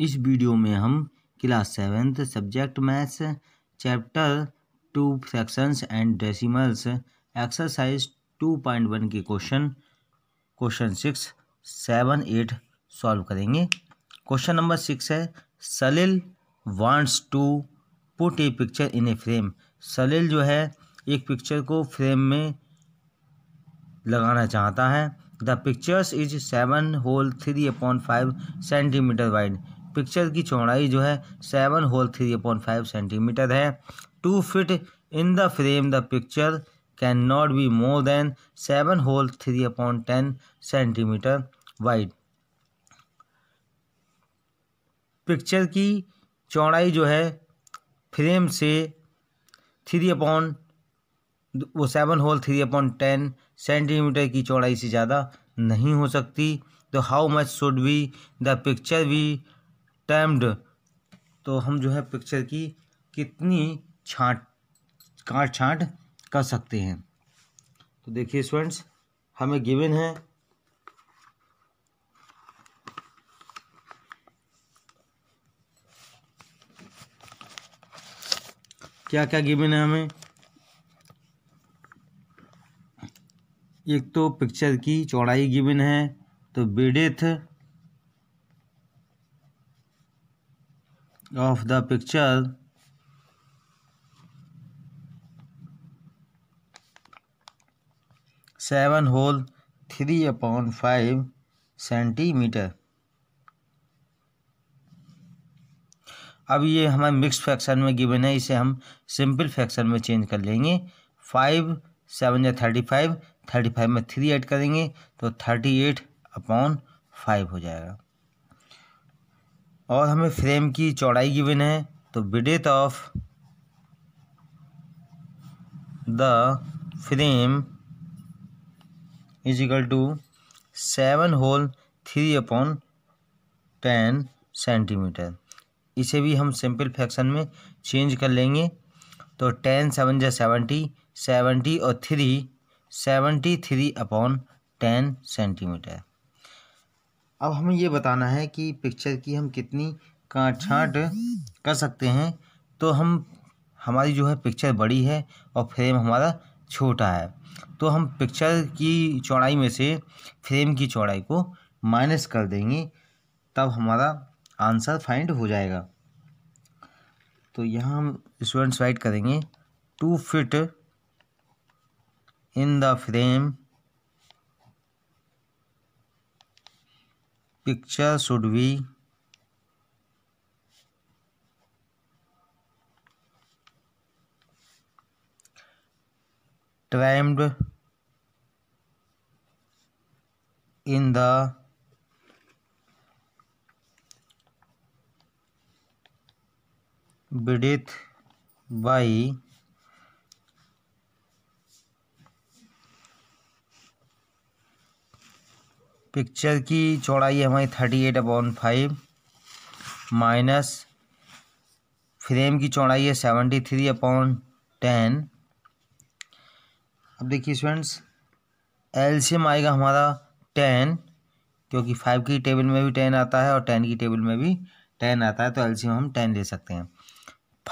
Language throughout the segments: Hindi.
इस वीडियो में हम class seventh subject maths chapter two fractions and decimals exercise two point one के question question six seven eight solve करेंगे क्वेश्चन नंबर सिक्स है Salil wants to put a picture in a frame Salil जो है एक पिक्चर को फ्रेम में लगाना चाहता है the pictures is seven whole three upon five centimetre wide picture की चौड़ाई जो है seven whole three upon five centimetre है to fit in the frame the picture can not be more than seven whole three upon ten centimetre wide picture की चौड़ाई जो है फ्रेम से थ्री अपॉन वो seven whole three upon ten centimetre की चौड़ाई से ज़्यादा नहीं हो सकती तो how much should be the picture be trimmed तो हम जो है पिक्चर की कितनी छाट काट छाट कर सकते हैं तो देखिए स्टूडेंट्स हमें गिवन है क्या क्या गिवन है हमें एक तो पिक्चर की चौड़ाई गिवन है तो breadth of the picture seven whole three upon five centimetre अब ये हमारे मिक्स फ्रैक्शन में गिवन है इसे हम सिंपल फ्रैक्शन में चेंज कर लेंगे फाइव सेवन या थर्टी फाइव थर्टी फाइव में थ्री ऐड करेंगे तो थर्टी एट अपॉन फाइव हो जाएगा और हमें फ्रेम की चौड़ाई गिवन है तो width of the frame is equal to seven whole three upon ten centimetre इसे भी हम सिंपल फैक्शन में चेंज कर लेंगे तो टेन सेवन जै सेवेंटी सेवेंटी और three seventy three upon ten centimetre अब हमें ये बताना है कि पिक्चर की हम कितनी काट छाँट कर सकते हैं तो हम हमारी जो है पिक्चर बड़ी है और फ्रेम हमारा छोटा है तो हम पिक्चर की चौड़ाई में से फ्रेम की चौड़ाई को माइनस कर देंगे तब हमारा आंसर फाइंड हो जाएगा तो यहाँ हम स्टूडेंट्स राइट करेंगे to fit in the frame picture should be trimmed in the width by पिक्चर की चौड़ाई है हमारी thirty eight upon five minus frame की चौड़ाई है सेवेंटी थ्री अपॉन टेन अब देखिए स्टूडेंट्स एम आएगा हमारा टेन क्योंकि फाइव की टेबल में भी टेन आता है और टेन की टेबल में भी टेन आता है तो एम हम टेन ले सकते हैं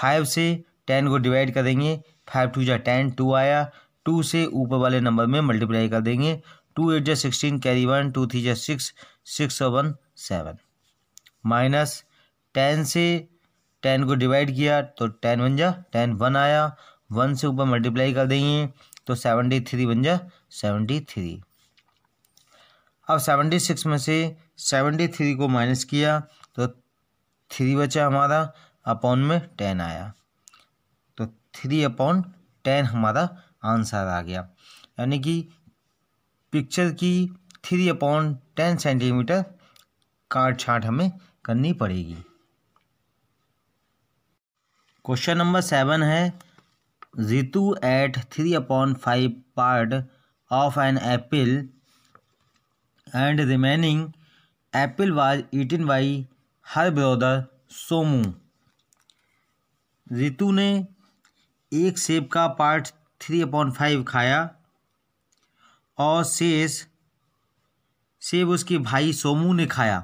फाइव से टेन को डिवाइड करेंगे फाइव टू जा टेन टू आया टू से ऊपर वाले नंबर में मल्टीप्लाई कर देंगे टू एट जै sixteen carry one two three जै six six one seven minus ten से टेन को डिवाइड किया तो टेन बन जा टेन वन आया वन से ऊपर मल्टीप्लाई कर देंगे तो सेवेंटी थ्री बन जा सेवेंटी थ्री अब सेवेंटी सिक्स में से सेवेंटी थ्री को माइनस किया तो थ्री बचा हमारा अपॉन में टेन आया तो थ्री अपॉन टेन हमारा आंसर आ गया यानी कि पिक्चर की थ्री अपॉन टेन सेंटीमीटर काट छाट हमें करनी पड़ेगी क्वेश्चन नंबर सेवन है Ritu ate three upon five part of an apple and remaining apple was eaten by her brother Somu Ritu ने एक सेब का पार्ट थ्री अपॉन फाइव खाया और शेष सेब उसके भाई सोमू ने खाया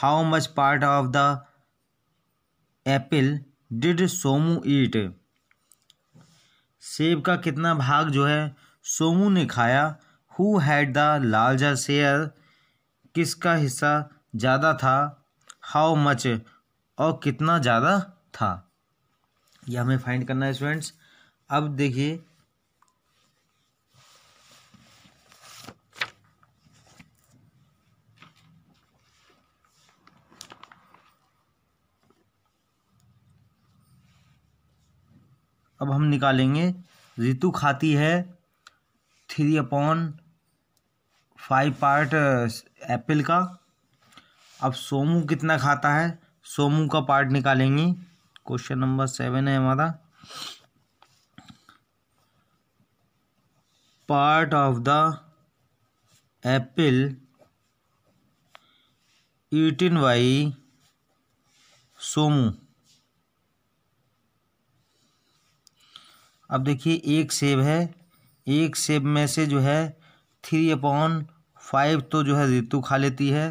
how much part of the apple did Somu eat सेब का कितना भाग जो है सोमू ने खाया who had the larger share किसका हिस्सा ज़्यादा था हाउ मच और कितना ज़्यादा था यह हमें फाइंड करना है स्टूडेंट्स अब देखिए अब हम निकालेंगे रितु खाती है three upon five part apple का अब सोमू कितना खाता है सोमू का पार्ट निकालेंगे क्वेश्चन नंबर सेवन है हमारा part of the apple eaten by Somu अब देखिए एक सेब है एक सेब में से जो है थ्री अपॉन फाइव तो जो है ऋतु खा लेती है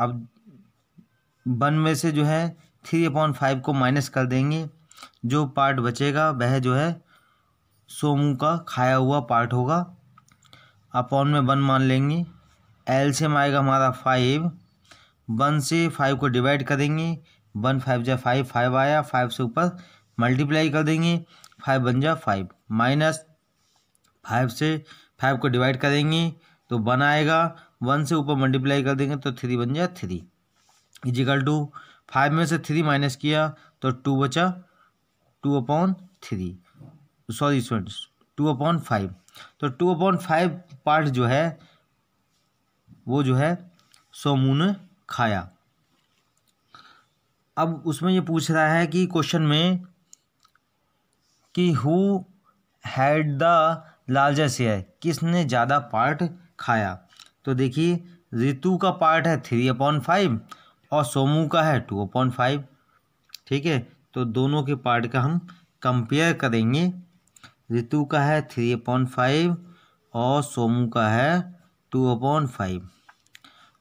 अब वन में से जो है थ्री अपॉन फाइव को माइनस कर देंगे जो पार्ट बचेगा वह जो है सोमू का खाया हुआ पार्ट होगा अपॉन में वन मान लेंगे एल से आएगा हमारा फाइव वन से फाइव को डिवाइड करेंगे वन फाइव जै फाइव फाइव आया फाइव से ऊपर मल्टीप्लाई कर देंगे फाइव बन जा फाइव माइनस फाइव से फाइव को डिवाइड करेंगे तो वन आएगा वन से ऊपर मल्टीप्लाई कर देंगे तो थ्री बन जाए थ्री इजिकल टू फाइव में से थ्री माइनस किया तो टू बचा two upon three sorry students two upon five तो टू अपॉन फाइव पार्ट जो है वो जो है सोमू ने खाया अब उसमें ये पूछ रहा है कि क्वेश्चन में कि who had the largest share किसने ज़्यादा पार्ट खाया तो देखिए ऋतु का पार्ट है थ्री अपॉन फाइव और सोमू का है टू अपॉन फाइव ठीक है तो दोनों के पार्ट का हम कंपेयर करेंगे ऋतु का है थ्री अपॉन फाइव और सोमू का है टू अपॉन फाइव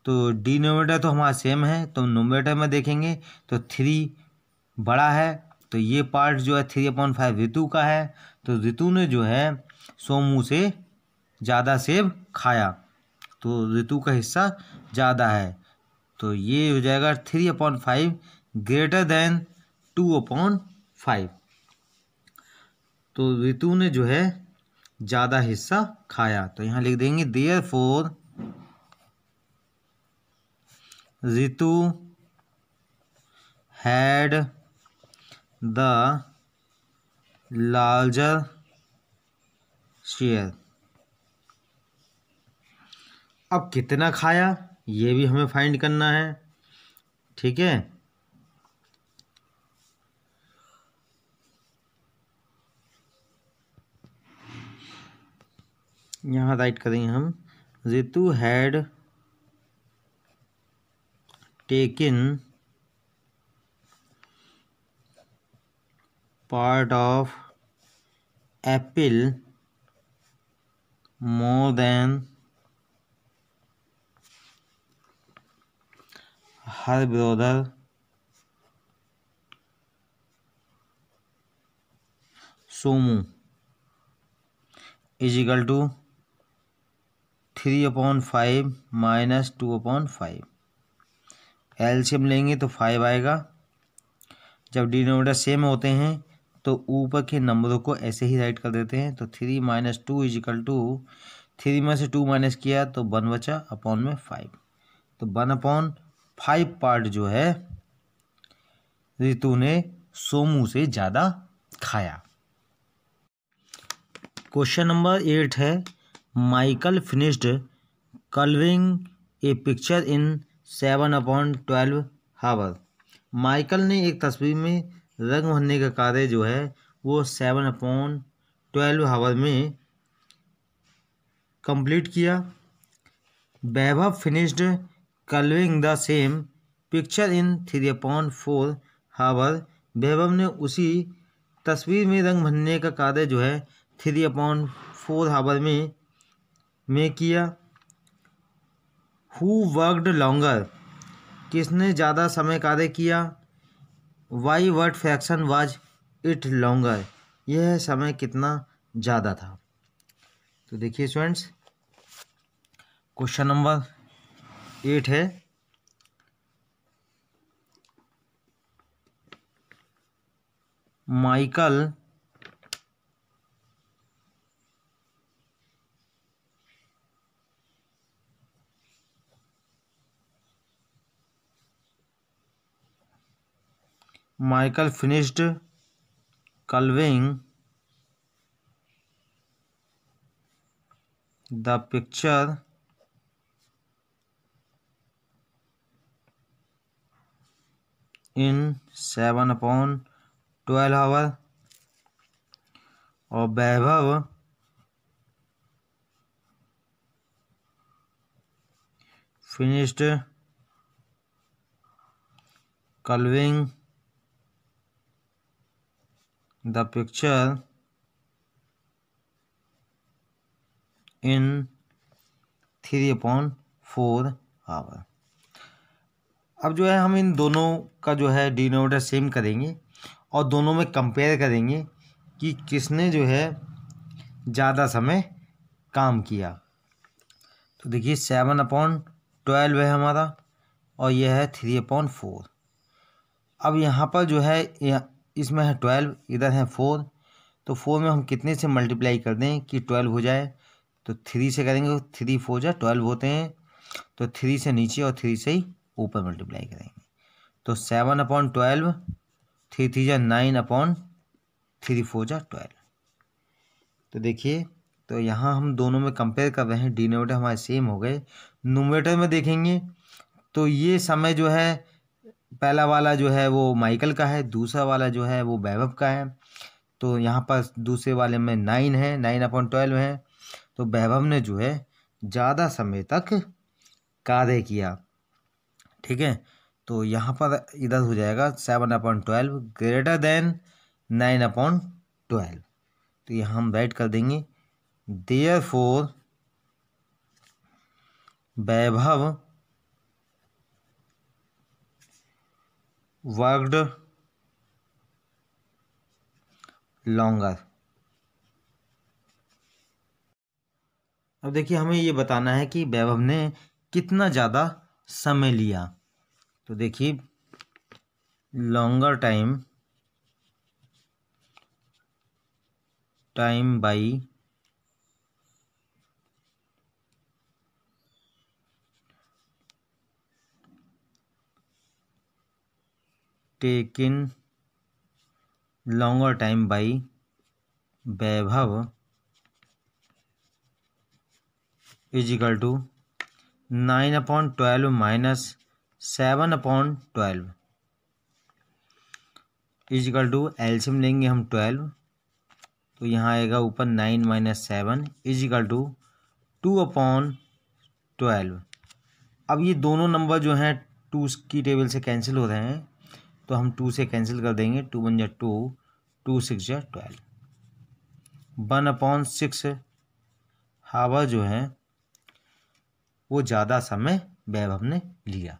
तो डिनोमीटर तो हमारा सेम है तो नोमेटर में देखेंगे तो थ्री बड़ा है तो ये पार्ट जो है थ्री अपॉइंट फाइव ऋतु का है तो ऋतु ने जो है सोमू से ज़्यादा सेब खाया तो ऋतु का हिस्सा ज़्यादा है तो ये हो जाएगा three upon five greater than two upon five तो ऋतु ने जो है ज़्यादा हिस्सा खाया तो यहाँ लिख देंगे therefore Ritu had the larger share अब कितना खाया ये भी हमें फाइंड करना है ठीक है यहां राइट करेंगे हम Ritu had taken part of apple more than her brother Somu is equal to three upon five minus two upon five LCM लेंगे तो फाइव आएगा जब डिनोमीटर सेम होते हैं तो ऊपर के नंबरों को ऐसे ही राइट कर देते हैं तो three minus two equal two three में से टू माइनस किया तो वन बचा अपॉन में फाइव तो वन अपॉन फाइव पार्ट जो है ऋतु ने सोमू से ज़्यादा खाया क्वेश्चन नंबर एट है Michael finished colouring a picture in seven upon twelve hour Michael ने एक तस्वीर में रंग भरने का कार्य जो है वो सेवन अपॉन ट्वेल्व हावर में कंप्लीट किया Vaibhav finished colouring the same picture in three upon four hour Vaibhav ने उसी तस्वीर में रंग भरने का कार्य जो है थ्री अपॉन फोर हावर में में किया हु वर्कड लॉन्गर किसने ज़्यादा समय कार्य किया by what fraction was it longer यह समय कितना ज़्यादा था तो देखिए स्टूडेंट्स क्वेश्चन नंबर एट है Michael Michael finished colouring the picture in seven upon twelve hour और Vaibhav finished colouring the picture in 3 upon four hour अब जो है हम इन दोनों का जो है डिनोमीटर सेम करेंगे और दोनों में कंपेयर करेंगे कि किसने जो है ज़्यादा समय काम किया तो देखिए सेवन अपॉन ट्वेल्व है हमारा और यह है थ्री अपॉन फोर अब यहाँ पर जो है इसमें है ट्वेल्व इधर है फोर तो फोर में हम कितने से मल्टीप्लाई कर दें कि ट्वेल्व हो जाए तो थ्री से करेंगे थ्री फोर जा ट्वेल्व होते हैं तो थ्री से नीचे और थ्री से ही ऊपर मल्टीप्लाई करेंगे तो seven upon twelve three three जा नाइन अपॉन थ्री फोर जा ट्वेल्व तो देखिए तो यहाँ हम दोनों में कंपेयर कर रहे हैं डिनोमीटर हमारे सेम हो गए नोमेटर में देखेंगे तो ये समय जो है पहला वाला जो है वो माइकल का है दूसरा वाला जो है वो वैभव का है तो यहाँ पर दूसरे वाले में नाइन है नाइन अपॉन ट्वेल्व है तो वैभव ने जो है ज़्यादा समय तक कार्य किया ठीक है तो यहाँ पर इधर हो जाएगा seven upon twelve greater than nine upon twelve तो यहाँ हम राइट कर देंगे therefore Vaibhav worked longer अब देखिए हमें ये बताना है कि वैभव ने कितना ज़्यादा समय लिया तो देखिए longer time time by taken longer time by Vaibhav equal to nine upon twelve minus seven upon twelve equal to LCM लेंगे हम ट्वेल्व तो यहाँ आएगा ऊपर nine minus seven equal to two upon twelve अब ये दोनों नंबर जो हैं टू की टेबल से कैंसिल हो रहे हैं तो हम टू से कैंसिल कर देंगे टू वन जै टू टू सिक्स जै twelve one upon six hour जो है वो ज़्यादा समय वैभव ने लिया